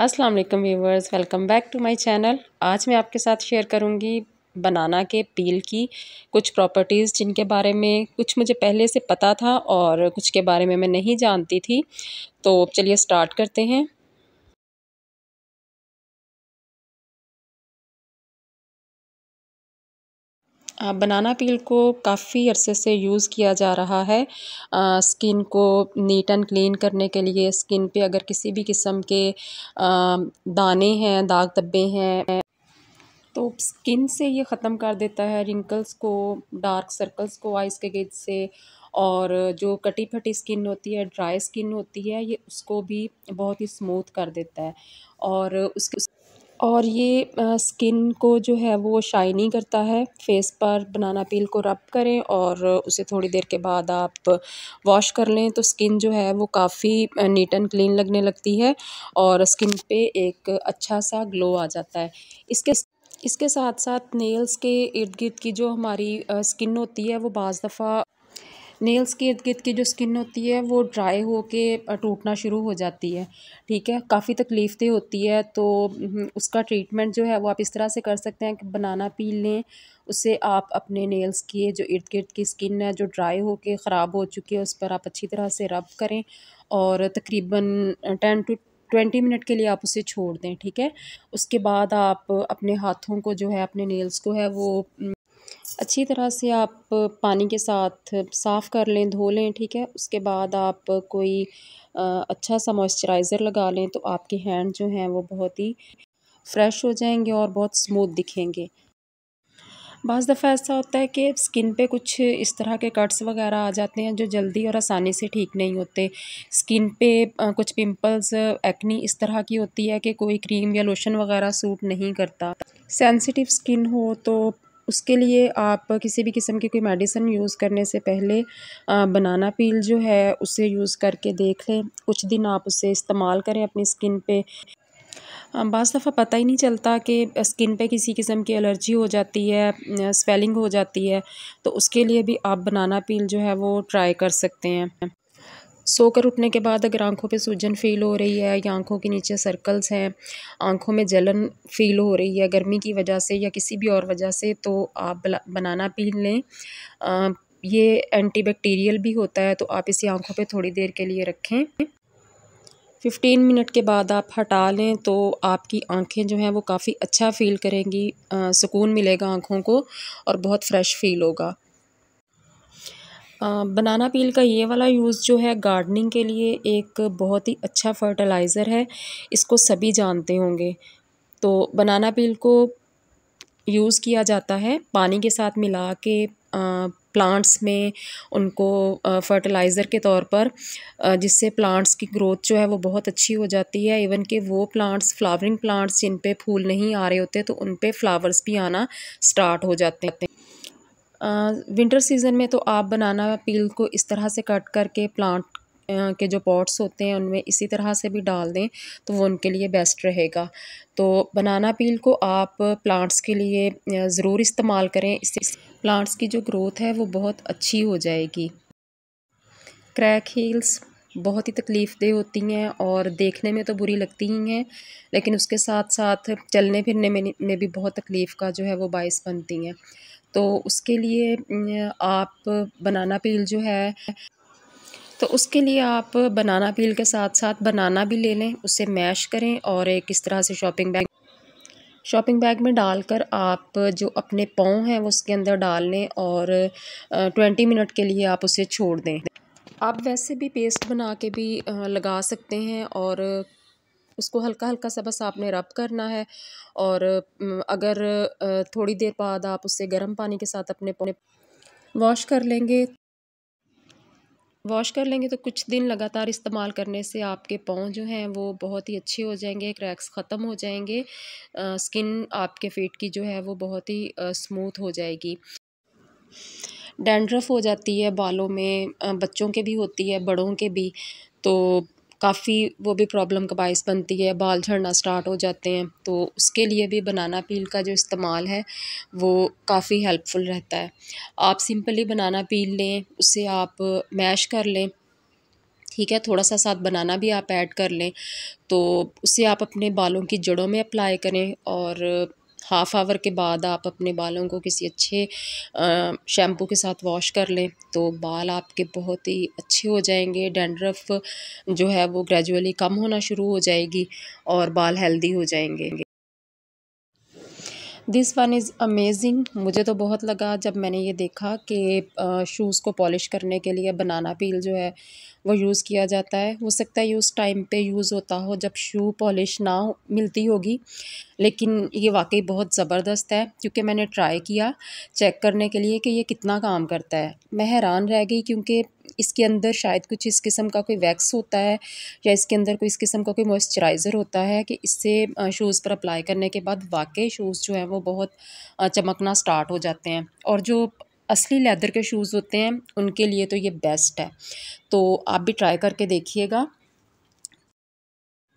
अस्सलाम वालेकुम viewers welcome back to my channel आज मैं आपके साथ शेयर करूंगी बनाना के पील की कुछ प्रॉपर्टीज़ जिनके बारे में कुछ मुझे पहले से पता था और कुछ के बारे में मैं नहीं जानती थी तो चलिए स्टार्ट करते हैं बनाना पील को काफ़ी अरसे से यूज़ किया जा रहा है स्किन को नीट एंड क्लीन करने के लिए स्किन पे अगर किसी भी किस्म के दाने हैं दाग धब्बे हैं तो स्किन से ये ख़त्म कर देता है रिंकल्स को डार्क सर्कल्स को आइस के गेज से और जो कटी फटी स्किन होती है ड्राई स्किन होती है ये उसको भी बहुत ही स्मूथ कर देता है और उसके और ये स्किन को जो है वो शाइनी करता है फेस पर बनाना पील को रब करें और उसे थोड़ी देर के बाद आप वॉश कर लें तो स्किन जो है वो काफ़ी नीट एंड क्लीन लगने लगती है और स्किन पे एक अच्छा सा ग्लो आ जाता है इसके इसके साथ साथ नेल्स के इर्द गिर्द की जो हमारी स्किन होती है वो बज़ दफ़ा नेल्स के इर्द गिर्द की जो स्किन होती है वो ड्राई होके टूटना शुरू हो जाती है ठीक है काफ़ी तकलीफ दे होती है तो हम्म, उसका ट्रीटमेंट जो है वो आप इस तरह से कर सकते हैं कि बनाना पील लें उससे आप अपने नेल्स के जो इर्द गिर्द की स्किन है जो ड्राई होके ख़राब हो चुकी है उस पर आप अच्छी तरह से रब करें और तकरीबन टेन टू ट्वेंटी मिनट के लिए आप उसे छोड़ दें ठीक है उसके बाद आप अपने हाथों को जो है अपने नेल्स को है वो अच्छी तरह से आप पानी के साथ साफ़ कर लें धो लें ठीक है उसके बाद आप कोई अच्छा सा मॉइस्चराइज़र लगा लें तो आपके हैंड जो हैं वो बहुत ही फ्रेश हो जाएंगे और बहुत स्मूथ दिखेंगे बज़ दफ़ा ऐसा होता है कि स्किन पे कुछ इस तरह के कट्स वगैरह आ जाते हैं जो जल्दी और आसानी से ठीक नहीं होते स्किन पे कुछ पिंपल्स एक्नी इस तरह की होती है कि कोई क्रीम या लोशन वगैरह सूट नहीं करता सेंसिटिव स्किन हो तो उसके लिए आप किसी भी किस्म की कोई मेडिसिन यूज़ करने से पहले बनाना पील जो है उसे यूज़ करके देख लें कुछ दिन आप उसे इस्तेमाल करें अपनी स्किन पे बज़ दफ़ा पता ही नहीं चलता कि स्किन पे किसी किस्म की एलर्जी हो जाती है स्वेलिंग हो जाती है तो उसके लिए भी आप बनाना पील जो है वो ट्राई कर सकते हैं सोकर उठने के बाद अगर आंखों पे सूजन फील हो रही है या आंखों के नीचे सर्कल्स हैं आंखों में जलन फील हो रही है गर्मी की वजह से या किसी भी और वजह से तो आप बनाना पी लें ये एंटीबैक्टीरियल भी होता है तो आप इसे आंखों पे थोड़ी देर के लिए रखें फिफ्टीन मिनट के बाद आप हटा लें तो आपकी आंखें जो हैं वो काफ़ी अच्छा फील करेंगी सुकून मिलेगा आंखों को और बहुत फ्रेश फील होगा बनाना पील का ये वाला यूज़ जो है गार्डनिंग के लिए एक बहुत ही अच्छा फर्टिलाइज़र है इसको सभी जानते होंगे तो बनाना पील को यूज़ किया जाता है पानी के साथ मिला के प्लांट्स में उनको फर्टिलाइज़र के तौर पर जिससे प्लांट्स की ग्रोथ जो है वो बहुत अच्छी हो जाती है इवन के वो प्लांट्स फ्लावरिंग प्लांट्स जिन पे फूल नहीं आ रहे होते तो उन पे फ्लावर्स भी आना स्टार्ट हो जाते हैं विंटर सीज़न में तो आप बनाना पील को इस तरह से कट करके प्लांट के जो पॉट्स होते हैं उनमें इसी तरह से भी डाल दें तो वो उनके लिए बेस्ट रहेगा तो बनाना पील को आप प्लांट्स के लिए ज़रूर इस्तेमाल करें इससे प्लांट्स की जो ग्रोथ है वो बहुत अच्छी हो जाएगी क्रैक हील्स बहुत ही तकलीफ़ देह होती हैं और देखने में तो बुरी लगती ही हैं लेकिन उसके साथ साथ चलने फिरने में भी बहुत तकलीफ़ का जो है वो बायस बनती हैं तो उसके लिए आप बनाना पील जो है तो उसके लिए आप बनाना पील के साथ साथ बनाना भी ले लें उसे मैश करें और एक इस तरह से शॉपिंग बैग शॉपिंग बैग में डालकर आप जो अपने पाँव हैं वो उसके अंदर डाल लें और ट्वेंटी मिनट के लिए आप उसे छोड़ दें आप वैसे भी पेस्ट बना के भी लगा सकते हैं और उसको हल्का हल्का सा बस आपने रब करना है और अगर थोड़ी देर बाद आप उससे गर्म पानी के साथ अपने पौने वॉश कर लेंगे वॉश कर लेंगे तो कुछ दिन लगातार इस्तेमाल करने से आपके पाँव जो हैं वो बहुत ही अच्छे हो जाएंगे क्रैक्स ख़त्म हो जाएंगे आ, स्किन आपके फीट की जो है वो बहुत ही स्मूथ हो जाएगी डेंड्रफ हो जाती है बालों में बच्चों के भी होती है बड़ों के भी तो काफ़ी वो भी प्रॉब्लम का बायस बनती है बाल झड़ना स्टार्ट हो जाते हैं तो उसके लिए भी बनाना पील का जो इस्तेमाल है वो काफ़ी हेल्पफुल रहता है आप सिंपली बनाना पील लें उसे आप मैश कर लें ठीक है थोड़ा सा साथ बनाना भी आप ऐड कर लें तो उसे आप अपने बालों की जड़ों में अप्लाई करें और हाफ़ आवर के बाद आप अपने बालों को किसी अच्छे शैम्पू के साथ वॉश कर लें तो बाल आपके बहुत ही अच्छे हो जाएंगे डेंड्रफ जो है वो ग्रेजुअली कम होना शुरू हो जाएगी और बाल हेल्दी हो जाएंगे दिस वन इज़ अमेजिंग मुझे तो बहुत लगा जब मैंने ये देखा कि शूज़ को पॉलिश करने के लिए बनाना पील जो है वो यूज़ किया जाता है हो सकता है ये उस टाइम पे यूज़ होता हो जब शू पॉलिश ना मिलती होगी लेकिन ये वाकई बहुत ज़बरदस्त है क्योंकि मैंने ट्राई किया चेक करने के लिए कि ये कितना काम करता है मैं हैरान रह गई क्योंकि इसके अंदर शायद कुछ इस किस्म का कोई वैक्स होता है या इसके अंदर कोई इस किस्म का कोई मॉइस्चराइज़र होता है कि इससे शूज़ पर अप्लाई करने के बाद वाकई शूज़ जो हैं वो बहुत चमकना स्टार्ट हो जाते हैं और जो असली लेदर के शूज़ होते हैं उनके लिए तो ये बेस्ट है तो आप भी ट्राई करके देखिएगा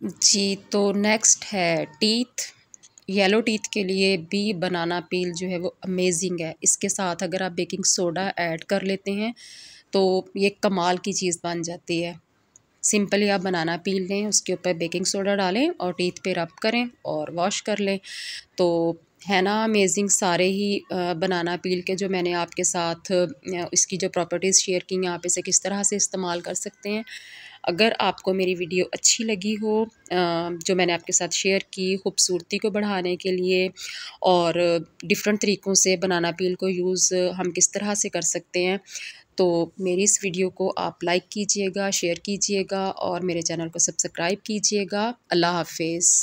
जी तो नेक्स्ट है टीथ येलो टीथ के लिए भी बनाना पील जो है वो अमेजिंग है इसके साथ अगर आप बेकिंग सोडा ऐड कर लेते हैं तो ये कमाल की चीज़ बन जाती है सिंपली आप बनाना पील लें उसके ऊपर बेकिंग सोडा डालें और टीथ पे रब करें और वॉश कर लें तो है ना अमेजिंग सारे ही बनाना पील के जो मैंने आपके साथ इसकी जो प्रॉपर्टीज़ शेयर की हैं आप इसे किस तरह से इस्तेमाल कर सकते हैं अगर आपको मेरी वीडियो अच्छी लगी हो जो मैंने आपके साथ शेयर की खूबसूरती को बढ़ाने के लिए और डिफरेंट तरीक़ों से बनाना पील को यूज़ हम किस तरह से कर सकते हैं तो मेरी इस वीडियो को आप लाइक कीजिएगा शेयर कीजिएगा और मेरे चैनल को सब्सक्राइब कीजिएगा अल्लाह हाफिज़